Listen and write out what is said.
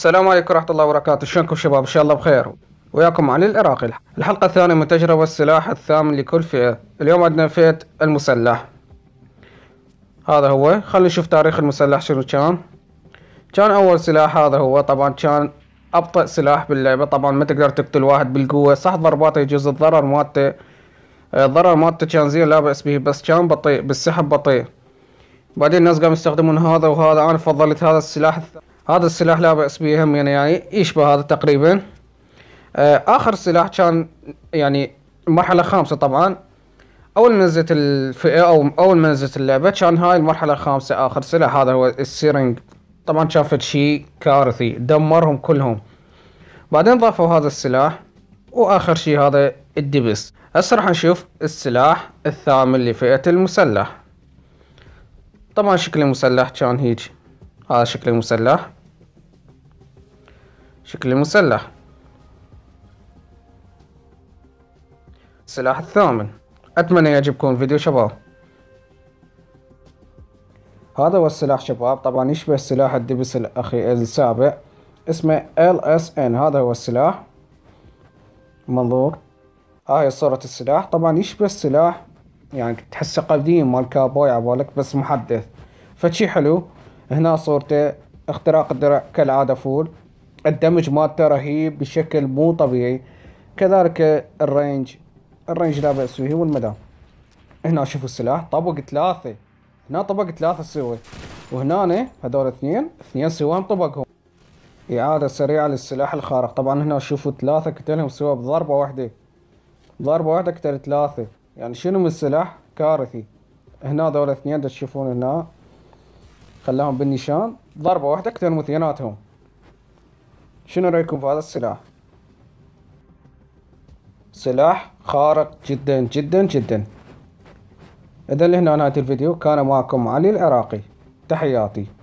السلام عليكم ورحمة الله وبركاته شلونكم شباب إن شاء الله بخير وياكم علي العراقي الحلقة الثانية من تجربة السلاح الثامن لكل فئة اليوم عندنا فئة المسلح هذا هو خلينا نشوف تاريخ المسلح شنو كان كان أول سلاح هذا هو طبعا كان أبطأ سلاح باللعبة طبعا ما تقدر تقتل واحد بالقوة صح ضرباته يجوز الضرر مالته آه، الضرر مالته كان زين لا بأس به بس كان بطيء بالسحب بطيء بعدين الناس قاموا يستخدمون هذا وهذا أنا فضلت هذا السلاح الثاني هذا السلاح لا بأس به هم يعني, يعني يشبه هذا تقريبا آه، آخر سلاح كان يعني مرحلة خامسة طبعا أول ما نزلت الفئة أو أول ما نزلت اللعبة كان هاي المرحلة الخامسة آخر سلاح هذا هو السيرنج طبعا شافت شيء كارثي دمرهم كلهم بعدين ضافوا هذا السلاح واخر شي هذا الدبس هسه راح نشوف السلاح الثامن لفئة المسلح طبعا شكل المسلح كان هيج هذا شكل المسلح شكل مسلح السلاح الثامن أتمنى يعجبكم فيديو شباب هذا هو السلاح شباب طبعا يشبه سلاح الدبس الأخي السابع اسمه LSN هذا هو السلاح منظور هاي صورة السلاح طبعا يشبه السلاح يعني تحسه قديم مال كابوي عبالك بس محدث فشي حلو هنا صورته اختراق الدرع كالعادة فول الدمج مالته رهيب بشكل مو طبيعي كذلك الرينج الرينج لا بأس به والمدى هنا شوفوا السلاح طبق ثلاثة هنا طبق ثلاثة سوى وهنا هذول اثنين اثنين سواهم طبقهم إعادة سريعة للسلاح الخارق طبعا هنا شوفوا ثلاثة قتلهم سوا بضربة واحدة ضربة واحدة قتل ثلاثة يعني شنو من السلاح كارثي هنا هذول اثنين تشوفون هنا خلاهم بالنشان ضربة واحدة قتلهم اثنيناتهم شنو رأيكم في هذا السلاح سلاح خارق جدا جدا جدا إذا لهنا نهاية الفيديو كان معكم علي العراقي تحياتي